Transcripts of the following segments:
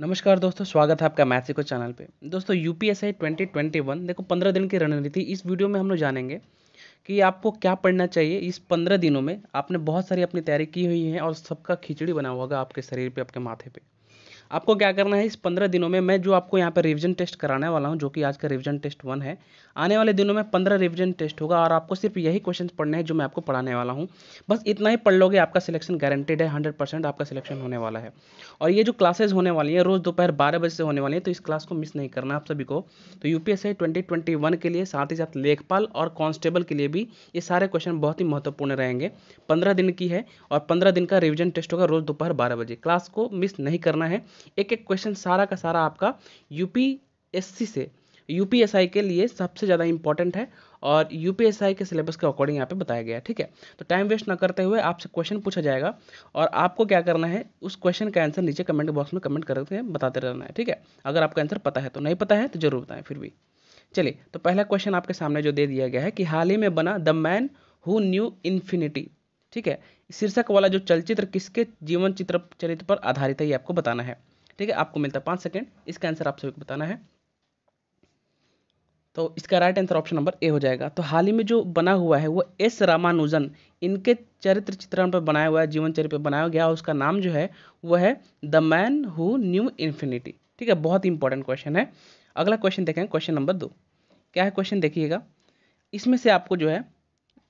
नमस्कार दोस्तों स्वागत है आपका मैथ्सिको चैनल पे दोस्तों U P S I twenty twenty one देखो पंद्रह दिन की रणनीति इस वीडियो में हम लोग जानेंगे कि आपको क्या पढ़ना चाहिए इस पंद्रह दिनों में आपने बहुत सारी अपनी तैयारी की हुई है और सबका खिचड़ी बना हुआ होगा आपके शरीर पे आपके माथे पे आपको क्या करना है इस पंद्रह दिनों में मैं जो आपको यहाँ पर रिविजन टेस्ट कराने वाला हूँ जो कि आज का रिविजन टेस्ट वन है आने वाले दिनों में पंद्रह रिविजन टेस्ट होगा और आपको सिर्फ यही क्वेश्चन पढ़ने हैं जो मैं आपको पढ़ाने वाला हूँ बस इतना ही पढ़ लोगे आपका सिलेक्शन गारंटेड है हंड्रेड आपका सिलेक्शन होने वाला है और ये जो क्लासेज होने वाली हैं रोज़ दोपहर बारह बजे से होने वाली है तो इस क्लास को मिस नहीं करना आप सभी को तो यू पी के लिए साथ ही साथ लेखपाल और कॉन्स्टेबल के लिए भी ये सारे क्वेश्चन बहुत ही महत्वपूर्ण रहेंगे पंद्रह दिन की है और पंद्रह दिन का रिविजन टेस्ट होगा रोज़ दोपहर बारह बजे क्लास को मिस नहीं करना है एक एक क्वेश्चन सारा का सारा आपका यूपीएससी से यूपीएसआई के लिए सबसे ज़्यादा इंपॉर्टेंट है और यूपीएसआई के सिलेबस के अकॉर्डिंग यहाँ पे बताया गया है ठीक है तो टाइम वेस्ट ना करते हुए आपसे क्वेश्चन पूछा जाएगा और आपको क्या करना है उस क्वेश्चन का आंसर नीचे कमेंट बॉक्स में कमेंट करते हैं बताते रहना है ठीक है अगर आपका आंसर पता है तो नहीं पता है तो जरूर बताएं फिर भी चलिए तो पहला क्वेश्चन आपके सामने जो दे दिया गया है कि हाल ही में बना the man who knew infinity ठीक है शीर्षक वाला जो चलचित्र किसके जीवन चित्र चरित्र पर आधारित है ये आपको बताना है ठीक है आपको मिलता है पाँच सेकेंड इसका आंसर आप सभी को बताना है तो इसका right answer option number A हो जाएगा तो हाल ही में जो बना हुआ है वो एस रामानुजन इनके चरित्र चित्रण पर बनाया हुआ है जीवन चरित्र पर बनाया गया उसका नाम जो है वह है the man who knew infinity ठीक है बहुत इंपॉर्टेंट क्वेश्चन है अगला क्वेश्चन देखें क्वेश्चन नंबर दो क्या है क्वेश्चन देखिएगा इसमें से आपको जो है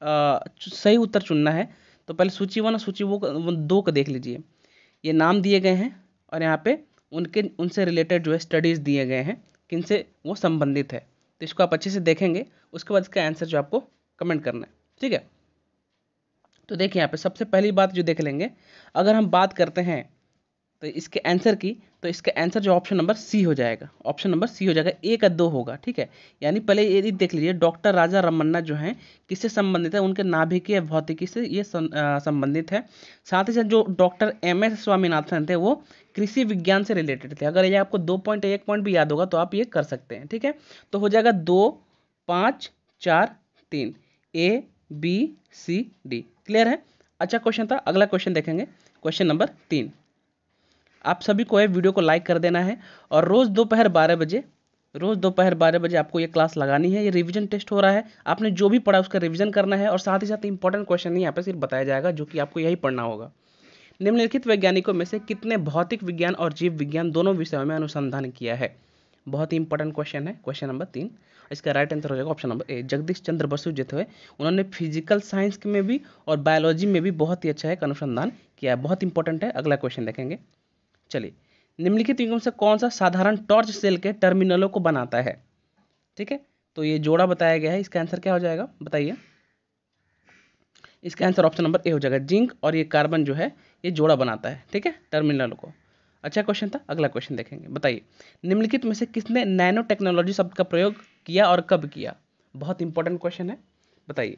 आ, सही उत्तर चुनना है तो पहले सूची वन और सूची वो दो को देख लीजिए ये नाम दिए गए हैं और यहाँ पे उनके उनसे रिलेटेड जो है स्टडीज़ दिए गए हैं किन से वो संबंधित है तो इसको आप अच्छे से देखेंगे उसके बाद इसका आंसर जो आपको कमेंट करना है ठीक है तो देखिए यहाँ पे सबसे पहली बात जो देख लेंगे अगर हम बात करते हैं तो इसके आंसर की तो इसका आंसर जो ऑप्शन नंबर सी हो जाएगा ऑप्शन नंबर सी हो जाएगा एक या दो होगा ठीक है यानी पहले ये देख लीजिए डॉक्टर राजा रमन्ना जो हैं किससे संबंधित है उनके नाभिकीय भौतिकी से ये संबंधित है साथ ही साथ जो डॉक्टर एम एस स्वामीनाथन थे वो कृषि विज्ञान से रिलेटेड थे अगर ये आपको दो पॉइंट एक पॉइंट भी याद होगा तो आप ये कर सकते हैं ठीक है तो हो जाएगा दो पाँच चार तीन A B C D clear है अच्छा क्वेश्चन था अगला क्वेश्चन देखेंगे क्वेश्चन नंबर तीन आप सभी को है वीडियो को लाइक कर देना है और रोज़ दोपहर बारह बजे रोज़ दोपहर बारह बजे आपको ये क्लास लगानी है ये रिवीजन टेस्ट हो रहा है आपने जो भी पढ़ा उसका रिवीजन करना है और साथ ही साथ इंपॉर्टेंट क्वेश्चन यहाँ पर सिर्फ बताया जाएगा जो कि आपको यही पढ़ना होगा निम्नलिखित वैज्ञानिकों में से कितने भौतिक विज्ञान और जीव विज्ञान दोनों विषयों में अनुसंधान किया है बहुत ही इंपॉर्टेंट क्वेश्चन है क्वेश्चन नंबर तीन इसका राइट आंसर हो जाएगा option number A Jagdish Chandra Basu जो थे उन्होंने फिजिकल साइंस में भी और बायोलॉजी में भी बहुत ही अच्छा एक अनुसंधान किया है बहुत इंपॉर्टेंट है अगला क्वेश्चन देखेंगे चलिए निम्नलिखित युग्म से कौन सा साधारण टॉर्च सेल के टर्मिनलों को बनाता है ठीक है तो ये जोड़ा बताया गया है इसका आंसर क्या हो जाएगा बताइए इसका आंसर ऑप्शन नंबर ए हो जाएगा जिंक और ये कार्बन जो है ये जोड़ा बनाता है ठीक है टर्मिनल को अच्छा क्वेश्चन था अगला क्वेश्चन देखेंगे बताइए निम्नलिखित में से किसने नैनो टेक्नोलॉजी शब्द का प्रयोग किया और कब किया बहुत इंपॉर्टेंट क्वेश्चन है बताइए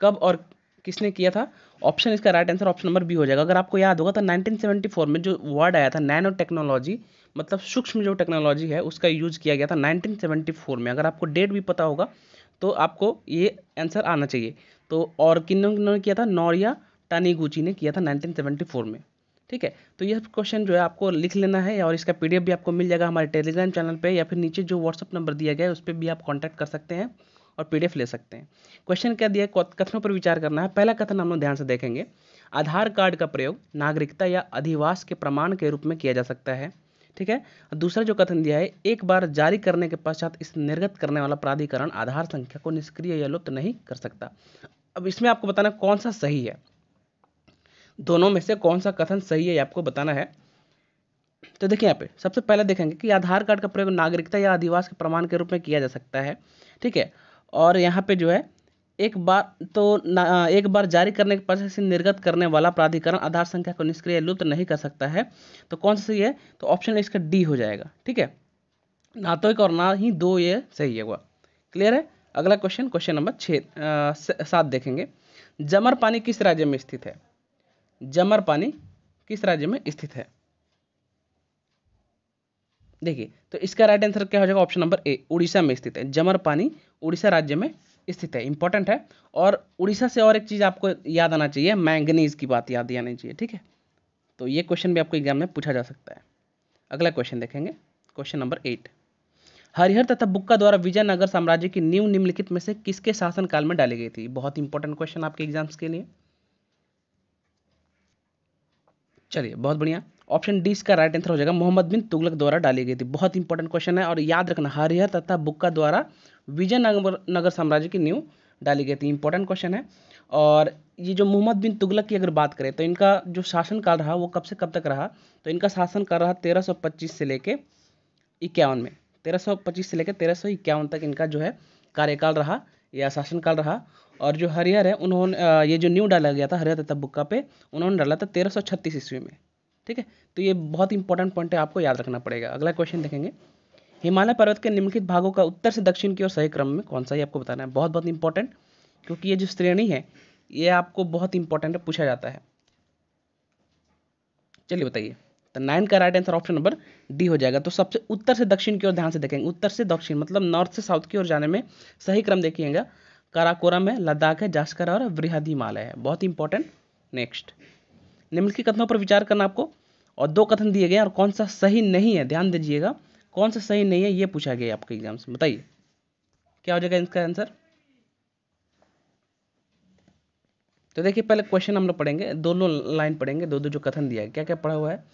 कब और किसने किया था ऑप्शन इसका right answer option number B हो जाएगा अगर आपको याद होगा तो 1974 में जो वर्ड आया था नैनो टेक्नोलॉजी मतलब सूक्ष्म जो टेक्नोलॉजी है उसका यूज किया गया था 1974 में अगर आपको डेट भी पता होगा तो आपको ये आंसर आना चाहिए तो और किन ने किया था नौरिया टानीगुची ने किया था नाइनटीन में ठीक है तो यह क्वेश्चन जो है आपको लिख लेना है और इसका पी भी आपको मिल जाएगा हमारे टेलीग्राम चैनल पर या फिर नीचे जो व्हाट्सअप नंबर दिया गया है उस पर भी आप कॉन्टैक्ट कर सकते हैं और पी ले सकते हैं क्वेश्चन क्या दिया कथनों पर विचार करना है पहला कथन हम लोग ध्यान से देखेंगे आधार कार्ड का प्रयोग नागरिकता या अधिवास के प्रमाण के रूप में किया जा सकता है ठीक है दूसरा जो कथन दिया है एक बार जारी करने के पश्चात इस निर्गत करने वाला प्राधिकरण आधार संख्या को निष्क्रिय या लुप्त नहीं कर सकता अब इसमें आपको बताना कौन सा सही है दोनों में से कौन सा कथन सही है आपको बताना है तो देखिए यहाँ पे सबसे पहले देखेंगे कि आधार कार्ड का प्रयोग नागरिकता या अधिवास के प्रमाण के रूप में किया जा सकता है ठीक है और यहाँ पे जो है एक बार तो ना एक बार जारी करने के पश्चात निर्गत करने वाला प्राधिकरण आधार संख्या को निष्क्रिय लुप्त नहीं कर सकता है तो कौन सा सही है तो ऑप्शन इसका डी हो जाएगा ठीक है ना तो एक और ना ही दो ये सही है हुआ क्लियर है अगला क्वेश्चन क्वेश्चन नंबर छः सात देखेंगे जमर पानी किस राज्य में स्थित है जमर पानी किस राज्य में स्थित है देखिए तो इसका राइट आंसर क्या हो जाएगा ऑप्शन नंबर ए उड़ीसा में स्थित है जमर पानी उड़ीसा राज्य में स्थित है इंपॉर्टेंट है और उड़ीसा से और एक चीज़ आपको याद आना चाहिए मैंगनीज की बात याद आनी चाहिए ठीक है तो ये क्वेश्चन भी आपको एग्जाम में पूछा जा सकता है अगला क्वेश्चन देखेंगे क्वेश्चन नंबर एट हरिहर तथा बुक्का द्वारा विजयनगर साम्राज्य की नींव निम्नलिखित में से किसके शासनकाल में डाली गई थी बहुत इंपॉर्टेंट क्वेश्चन आपके एग्जाम्स के लिए चलिए बहुत बढ़िया ऑप्शन डी इसका राइट आंसर हो जाएगा मोहम्मद बिन तुगलक द्वारा डाली गई थी बहुत इंपॉर्टेंट क्वेश्चन है और याद रखना हरिहर तथा बुक्का द्वारा विजयनगर नगर साम्राज्य की न्यू डाली गई थी इंपॉर्टेंट क्वेश्चन है और ये जो मोहम्मद बिन तुगलक की अगर बात करें तो इनका जो शासनकाल रहा वो कब से कब तक रहा तो इनका शासनकाल रहा पच्चीस से लेके इक्यावन में पच्चीस से लेकर तेरह तक इनका जो है कार्यकाल रहा या शासनकाल रहा और जो हरिहर है उन्होंने ये जो न्यू डाला गया था हरिहर तथा बुक्का पे उन्होंने डाला था तेरह ईस्वी में ठीक है तो ये बहुत इंपॉर्टेंट पॉइंट है आपको याद रखना पड़ेगा अगला क्वेश्चन देखेंगे हिमालय पर्वत के निम्नलिखित भागों का उत्तर से दक्षिण की ओर सही क्रम में कौन सा ही आपको बताना है बहुत बहुत इंपॉर्टेंट क्योंकि ये जो श्रेणी है ये आपको बहुत इंपॉर्टेंट पूछा जाता है चलिए बताइए तो नाइन का right answer option number D हो जाएगा तो सबसे उत्तर से दक्षिण की ओर ध्यान से देखेंगे उत्तर से दक्षिण मतलब नॉर्थ से साउथ की ओर जाने में सही क्रम देखिएगा काराकोरम है लद्दाख है जास्कर और वृहद हिमालय है बहुत इंपॉर्टेंट नेक्स्ट निम्नलिखित कथनों पर विचार करना आपको और दो कथन दिए गए और कौन सा सही नहीं है ध्यान दीजिएगा कौन सा सही नहीं है ये पूछा गया आपके एग्जाम से बताइए क्या हो जाएगा इसका आंसर तो देखिए पहले क्वेश्चन हम लोग पढ़ेंगे दोनों लाइन पढ़ेंगे दो दो जो कथन दिया है क्या क्या पढ़ा हुआ है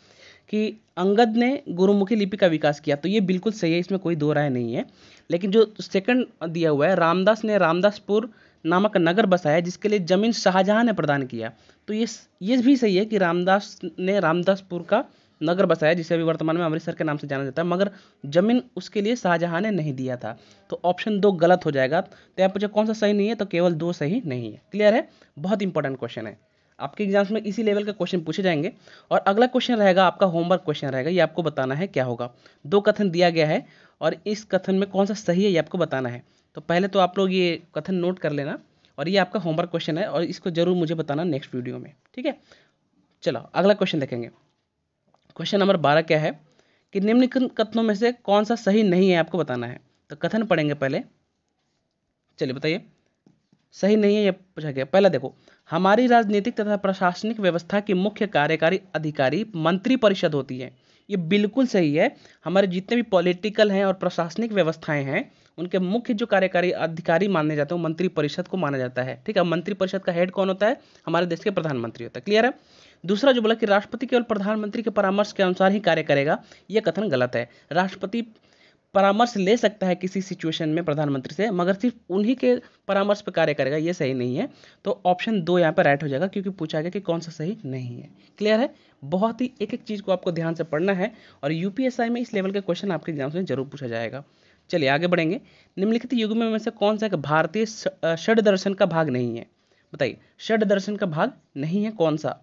कि अंगद ने गुरुमुखी लिपि का विकास किया तो ये बिल्कुल सही है इसमें कोई दो राय नहीं है लेकिन जो सेकंड दिया हुआ है रामदास ने रामदासपुर नामक नगर बसाया जिसके लिए जमीन शाहजहाँ ने प्रदान किया तो ये ये भी सही है कि रामदास ने रामदासपुर का नगर बसाया जिसे अभी वर्तमान में अमृतसर के नाम से जाना जाता है मगर जमीन उसके लिए शाहजहाँ ने नहीं दिया था तो ऑप्शन दो गलत हो जाएगा तो यहाँ पूछा कौन सा सही नहीं है तो केवल दो सही नहीं है क्लियर है बहुत इंपॉर्टेंट क्वेश्चन है आपके एग्जाम्स में इसी लेवल के क्वेश्चन पूछे जाएंगे और अगला क्वेश्चन रहेगा आपका होमवर्क क्वेश्चन रहेगा ये आपको बताना है क्या होगा दो कथन दिया गया है और इस कथन में कौन सा सही है ये आपको बताना है तो पहले तो आप लोग ये कथन नोट कर लेना और ये आपका होमवर्क क्वेश्चन है और इसको जरूर मुझे बताना नेक्स्ट वीडियो में ठीक है चलो अगला क्वेश्चन देखेंगे क्वेश्चन नंबर बारह क्या है कि निम्नलिखित कथनों में से कौन सा सही नहीं है आपको बताना है तो कथन पढ़ेंगे पहले चलिए बताइए सही नहीं है यह पूछा गया पहला देखो हमारी राजनीतिक तथा प्रशासनिक व्यवस्था की मुख्य कार्यकारी अधिकारी मंत्री परिषद होती है ये बिल्कुल सही है हमारे जितने भी पॉलिटिकल हैं और प्रशासनिक व्यवस्थाएं हैं उनके मुख्य जो कार्यकारी अधिकारी माने जाते हैं मंत्री परिषद को माना जाता है ठीक है मंत्रिपरिषद का हेड कौन होता है हमारे देश के प्रधानमंत्री होता है क्लियर है दूसरा जो बोला कि राष्ट्रपति केवल प्रधानमंत्री के परामर्श के अनुसार ही कार्य करेगा यह कथन गलत है राष्ट्रपति परामर्श ले सकता है किसी सिचुएशन में प्रधानमंत्री से मगर सिर्फ उन्हीं के परामर्श पर कार्य करेगा ये सही नहीं है तो ऑप्शन दो यहाँ पर राइट हो जाएगा क्योंकि पूछा गया कि कौन सा सही नहीं है क्लियर है बहुत ही एक एक चीज़ को आपको ध्यान से पढ़ना है और यूपीएसआई में इस लेवल के क्वेश्चन आपके एग्जाम से जरूर पूछा जाएगा चलिए आगे बढ़ेंगे निम्नलिखित युग में, से कौन सा एक भारतीय षड दर्शन का भाग नहीं है बताइए षड दर्शन का भाग नहीं है कौन सा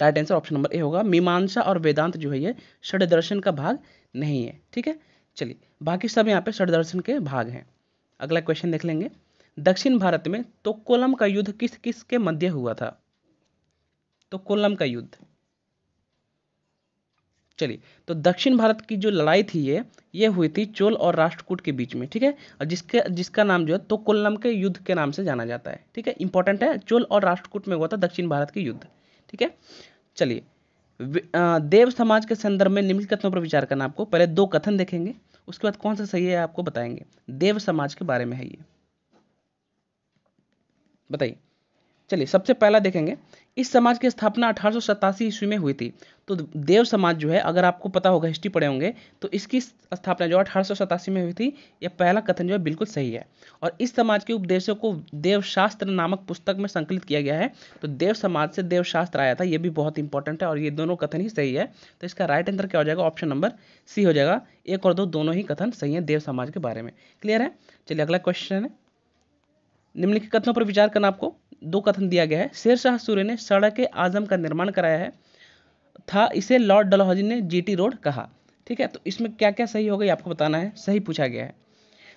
right answer option number A होगा मीमांसा और वेदांत जो है ये षड दर्शन का भाग नहीं है ठीक है चलिए बाकी सब यहाँ पे षड दर्शन के भाग हैं अगला क्वेश्चन देख लेंगे दक्षिण भारत में तो कोलम का युद्ध किस किस के मध्य हुआ था तो कोलम का युद्ध चलिए तो दक्षिण भारत की जो लड़ाई थी ये ये हुई थी चोल और राष्ट्रकूट के बीच में ठीक है और जिसके जिसका नाम जो है तो कोल्लम के युद्ध के नाम से जाना जाता है ठीक है इंपॉर्टेंट है चोल और राष्ट्रकूट में हुआ था दक्षिण भारत के युद्ध ठीक है चलिए देव समाज के संदर्भ में निम्नलिखित कथनों पर विचार करना आपको पहले दो कथन देखेंगे उसके बाद कौन सा सही है आपको बताएंगे देव समाज के बारे में है ये बताइए चलिए सबसे पहला देखेंगे इस समाज की स्थापना अठारह ईस्वी में हुई थी तो देव समाज जो है अगर आपको पता होगा हिस्ट्री पढ़े होंगे तो इसकी स्थापना जो अठारह में हुई थी यह पहला कथन जो है बिल्कुल सही है और इस समाज के उपदेशों को देवशास्त्र नामक पुस्तक में संकलित किया गया है तो देव समाज से देवशास्त्र आया था यह भी बहुत इंपॉर्टेंट है और ये दोनों कथन ही सही है तो इसका राइट आंसर क्या हो जाएगा ऑप्शन नंबर सी हो जाएगा एक और दो दोनों ही कथन सही है देव समाज के बारे में क्लियर है चलिए अगला क्वेश्चन है निम्नलिखित कथनों पर विचार करना आपको दो कथन दिया गया है शेरशाह सूर्य ने सड़क आजम का निर्माण कराया है था इसे लॉर्ड डलहौजी ने जीटी रोड कहा ठीक है तो इसमें क्या क्या सही होगा ये आपको बताना है सही पूछा गया है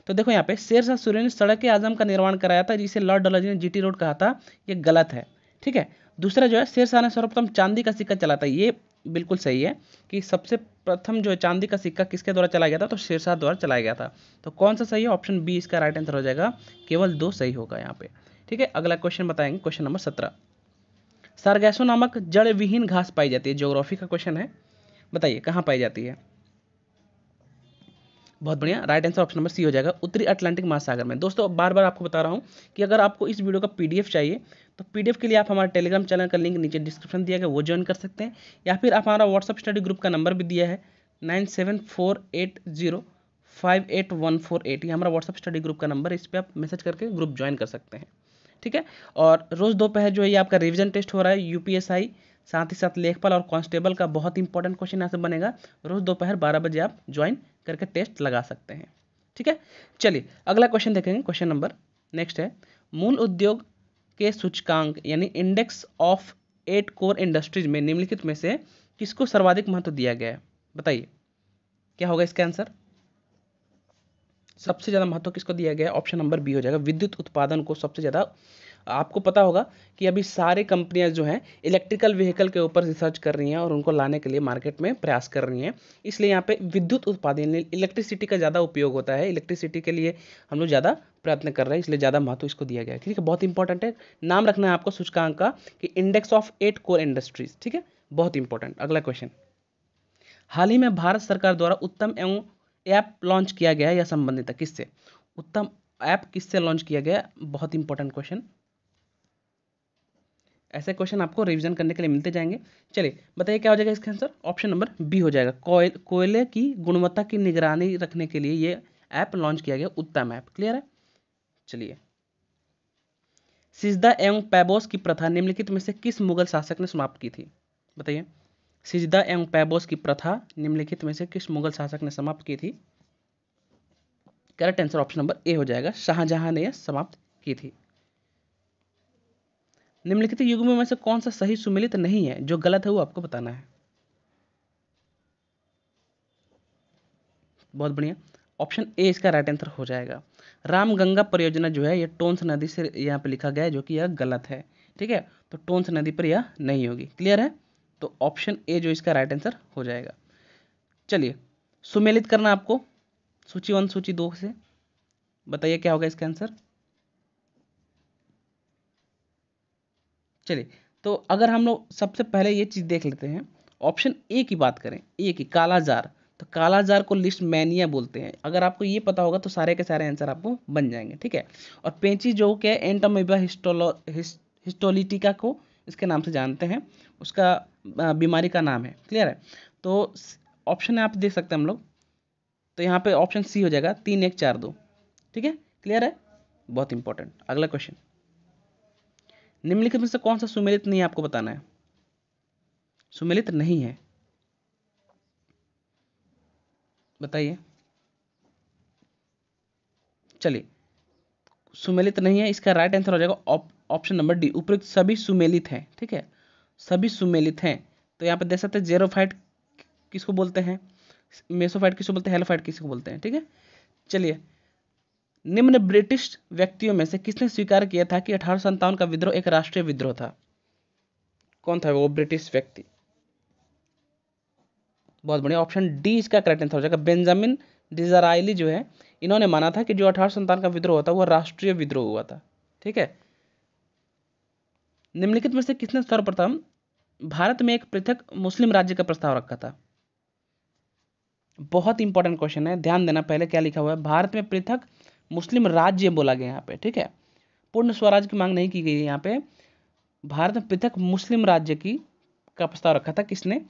तो देखो यहाँ पे शेरशाह सूर्य ने सड़क आजम का निर्माण कराया था जिसे लॉर्ड डलहौजी ने जी रोड कहा था ये गलत है ठीक है दूसरा जो है शेरशाह ने सर्वप्रथम चांदी का सिक्का चला था ये बिल्कुल सही है कि सबसे प्रथम जो चांदी का सिक्का किसके द्वारा चलाया गया था तो शेरशाह द्वारा चलाया गया था तो कौन सा सही है ऑप्शन बी इसका राइट आंसर हो जाएगा केवल दो सही होगा यहाँ पे ठीक है अगला क्वेश्चन बताएंगे क्वेश्चन नंबर सत्रह सरगैसो नामक जड़ विहीन घास पाई जाती है ज्योग्राफी का क्वेश्चन है बताइए कहाँ पाई जाती है बहुत बढ़िया right answer option number C हो जाएगा उत्तरी अटलांटिक महासागर में दोस्तों बार बार आपको बता रहा हूँ कि अगर आपको इस वीडियो का पीडीएफ चाहिए तो पीडीएफ के लिए आप हमारे टेलीग्राम चैनल का लिंक नीचे डिस्क्रिप्शन दिया गया वो ज्वाइन कर सकते हैं या फिर आप हमारा व्हाट्सअप स्टडी ग्रुप का नंबर भी दिया है nine seven four eight zero five eight one four eight ये हमारा व्हाट्सअप स्टडी ग्रुप का नंबर है इस पर आप मैसेज करके ग्रुप ज्वाइन कर सकते हैं ठीक है और रोज़ दोपहर जो है ये आपका रिविजन टेस्ट हो रहा है यूपीएसआई साथ ही साथ लेखपाल और कांस्टेबल का बहुत इंपॉर्टेंट क्वेश्चन यहाँ से बनेगा रोज़ दोपहर बारह बजे आप ज्वाइन करके टेस्ट लगा सकते हैं ठीक है चलिए अगला क्वेश्चन देखेंगे क्वेश्चन नंबर नेक्स्ट है मूल उद्योग के सूचकांक यानी index of eight core industries में निम्नलिखित में से किसको सर्वाधिक महत्व दिया गया है बताइए क्या होगा इसका आंसर सबसे ज़्यादा महत्व किसको दिया गया ऑप्शन नंबर बी हो जाएगा विद्युत उत्पादन को सबसे ज़्यादा आपको पता होगा कि अभी सारे कंपनियां जो हैं इलेक्ट्रिकल व्हीकल के ऊपर रिसर्च कर रही हैं और उनको लाने के लिए मार्केट में प्रयास कर रही हैं इसलिए यहाँ पे विद्युत उत्पादन इलेक्ट्रिसिटी का ज़्यादा उपयोग होता है इलेक्ट्रिसिटी के लिए हम लोग ज़्यादा प्रयत्न कर रहे हैं इसलिए ज़्यादा महत्व इसको दिया गया है ठीक है बहुत इंपॉर्टेंट है नाम रखना है आपको सूचकांक का कि index of eight core industries ठीक है बहुत इंपॉर्टेंट अगला क्वेश्चन हाल ही में भारत सरकार द्वारा उत्तम एवं ऐप लॉन्च किया गया या संबंधित है किससे उत्तम ऐप किससे लॉन्च किया गया बहुत इंपॉर्टेंट क्वेश्चन ऐसे क्वेश्चन आपको रिवीजन करने के लिए मिलते जाएंगे चलिए बताइए क्या हो जाएगा इसका आंसर ऑप्शन नंबर बी हो जाएगा कोयले की गुणवत्ता की निगरानी रखने के लिए ये ऐप लॉन्च किया गया उत्तम ऐप क्लियर है चलिए सिजदा एवं पैबोस की प्रथा निम्नलिखित में से किस मुगल शासक ने समाप्त की थी बताइए सिजदा एवं पैबोस की प्रथा निम्नलिखित में से किस मुगल शासक ने समाप्त की थी correct answer option number A हो जाएगा शाहजहां ने यह समाप्त की थी निम्नलिखित युग्म में से कौन सा सही सुमिलित नहीं है जो गलत है वो आपको बताना है बहुत बढ़िया ऑप्शन ए इसका राइट आंसर हो जाएगा राम गंगा परियोजना जो है ये टोन्स नदी से यहाँ पे लिखा गया है जो कि यह गलत है ठीक है तो टोन्स नदी पर यह नहीं होगी क्लियर है तो ऑप्शन ए जो इसका राइट आंसर हो जाएगा चलिए सुमेलित करना आपको सूची वन सूची दो से बताइए क्या होगा इसका आंसर चलिए तो अगर हम लोग सबसे पहले ये चीज़ देख लेते हैं ऑप्शन ए की बात करें ए की कालाजार तो कालाजार को लिस्ट मैनिया बोलते हैं अगर आपको ये पता होगा तो सारे के सारे आंसर आपको बन जाएंगे ठीक है और पेंची जो क्या है हिस्टोलो हिस्टोलिटिका को इसके नाम से जानते हैं उसका बीमारी का नाम है क्लियर है तो ऑप्शन आप देख सकते हैं हम लोग तो यहाँ पर ऑप्शन सी हो जाएगा तीन एक चार दो ठीक है क्लियर है बहुत इंपॉर्टेंट अगला क्वेश्चन निम्नलिखित में से कौन सा सुमेलित नहीं है आपको बताना है सुमेलित नहीं है बताइए चलिए सुमेलित नहीं है इसका राइट आंसर हो जाएगा ऑप्शन नंबर डी उपरोक्त सभी सुमेलित हैं ठीक है सभी सुमेलित हैं तो यहाँ पर देख सकते हैं जेरोफाइट किसको बोलते हैं मेसोफाइट किसको बोलते हैं हेलोफाइट किसको बोलते हैं ठीक है चलिए निम्न ब्रिटिश व्यक्तियों में से किसने स्वीकार किया था कि अठारह का विद्रोह एक राष्ट्रीय विद्रोह था कौन था वो ब्रिटिश व्यक्ति बहुत बढ़िया ऑप्शन डी इसका करेक्ट आंसर हो जाएगा बेंजामिन डिजराइली जो है इन्होंने माना था कि जो अठारह संतान का विद्रोह होता वह राष्ट्रीय विद्रोह हुआ था ठीक है निम्नलिखित में से किसने सर्वप्रथम भारत में एक पृथक मुस्लिम राज्य का प्रस्ताव रखा था बहुत इंपॉर्टेंट क्वेश्चन है ध्यान देना पहले क्या लिखा हुआ है भारत में पृथक मुस्लिम राज्य बोला गया यहाँ पे ठीक है पूर्ण स्वराज की मांग नहीं की गई है यहाँ पे भारत में पृथक मुस्लिम राज्य की का प्रस्ताव रखा था किसने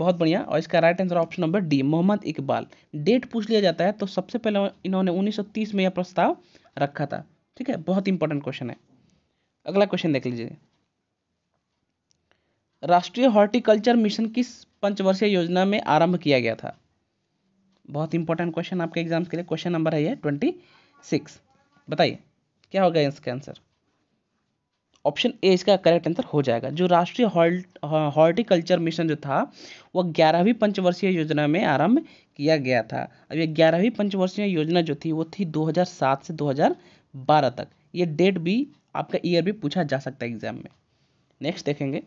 बहुत बढ़िया और इसका right answer option number D Mohammed Iqbal date पूछ लिया जाता है तो सबसे पहले इन्होंने 1930 में यह प्रस्ताव रखा था ठीक है बहुत इंपॉर्टेंट क्वेश्चन है अगला क्वेश्चन देख लीजिए राष्ट्रीय हॉर्टिकल्चर मिशन किस पंचवर्षीय योजना में आरंभ किया गया था बहुत इंपॉर्टेंट क्वेश्चन आपके एग्जाम्स के लिए क्वेश्चन नंबर है ये ट्वेंटी सिक्स बताइए क्या होगा इसका आंसर ऑप्शन ए इसका करेक्ट आंसर हो जाएगा जो राष्ट्रीय हॉर्टिकल्चर मिशन जो था वह ग्यारहवीं पंचवर्षीय योजना में आरंभ किया गया था अब यह ग्यारहवीं पंचवर्षीय योजना जो थी वो थी 2007 से 2012 तक ये डेट भी आपका ईयर भी पूछा जा सकता है एग्जाम में नेक्स्ट देखेंगे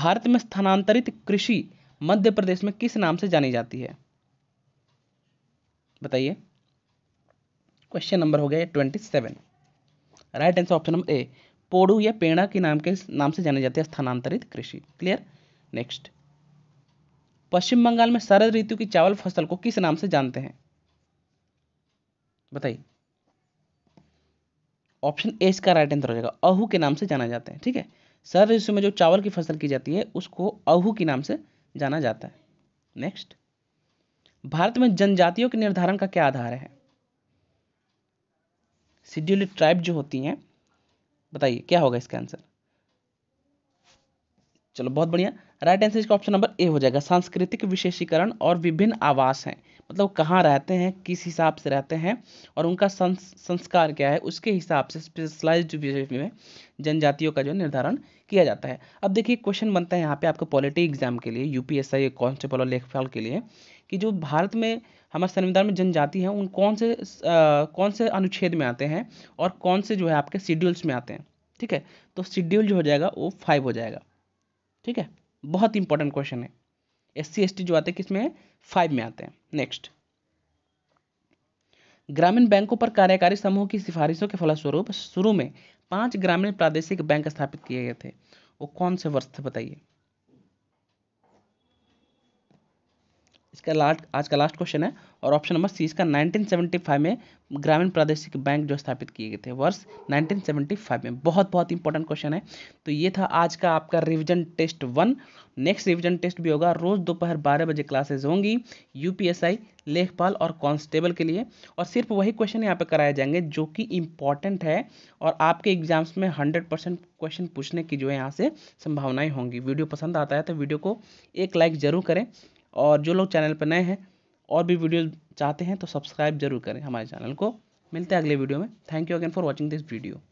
भारत में स्थानांतरित कृषि मध्य प्रदेश में किस नाम से जानी जाती है बताइए क्वेश्चन नंबर हो गया twenty seven right answer option number A पोड़ू या पेड़ा के नाम के नाम से जाने जाते हैं स्थानांतरित कृषि क्लियर नेक्स्ट पश्चिम बंगाल में शरद ऋतु की चावल फसल को किस नाम से जानते हैं बताइए ऑप्शन ए इसका राइट आंसर हो जाएगा अहू के नाम से जाना जाता है ठीक है शरद ऋतु में जो चावल की फसल की जाती है उसको अहू के नाम से जाना जाता है नेक्स्ट भारत में जनजातियों के निर्धारण का क्या आधार है शेड्यूल्ड ट्राइब जो होती हैं बताइए क्या होगा इसका आंसर चलो बहुत बढ़िया राइट आंसर इसका ऑप्शन नंबर ए हो जाएगा सांस्कृतिक विशेषीकरण और विभिन्न आवास हैं मतलब कहाँ रहते हैं किस हिसाब से रहते हैं और उनका संस, संस्कार क्या है उसके हिसाब से स्पेशलाइज्ड विषय में जनजातियों का जो निर्धारण किया जाता है अब देखिए क्वेश्चन बनता है यहाँ पे आपको पॉलिटी एग्जाम के लिए यूपीएसआई कांस्टेबल और लेखपाल के लिए कि जो भारत में हमारे संविधान में जनजाति हैं उन कौन से आ, कौन से अनुच्छेद में आते हैं और कौन से जो है आपके शेड्यूल्स में आते हैं ठीक है तो शेड्यूल जो हो जाएगा वो फाइव हो जाएगा ठीक है बहुत इंपॉर्टेंट क्वेश्चन है एस सी जो आते हैं किसमें है फाइव में आते हैं नेक्स्ट ग्रामीण बैंकों पर कार्यकारी समूह की सिफारिशों के फलस्वरूप शुरू में पांच ग्रामीण प्रादेशिक बैंक स्थापित किए गए थे वो कौन से वर्ष थे बताइए इसका लास्ट आज का लास्ट क्वेश्चन है और ऑप्शन नंबर सी इसका 1975 में ग्रामीण प्रादेशिक बैंक जो स्थापित किए गए थे वर्ष 1975 में बहुत बहुत इंपॉर्टेंट क्वेश्चन है तो ये था आज का आपका revision test one next revision test भी होगा रोज दोपहर बारह बजे क्लासेज होंगी यूपीएसआई लेखपाल और कांस्टेबल के लिए और सिर्फ वही क्वेश्चन यहाँ पे कराए जाएंगे जो कि इंपॉर्टेंट है और आपके एग्जाम्स में हंड्रेड परसेंट क्वेश्चन पूछने की जो है यहाँ से संभावनाएं होंगी वीडियो पसंद आता है तो वीडियो को एक लाइक ज़रूर करें और जो लोग चैनल पर नए हैं और भी वीडियोज़ चाहते हैं तो सब्सक्राइब जरूर करें हमारे चैनल को मिलते हैं अगले वीडियो में thank you again for watching this video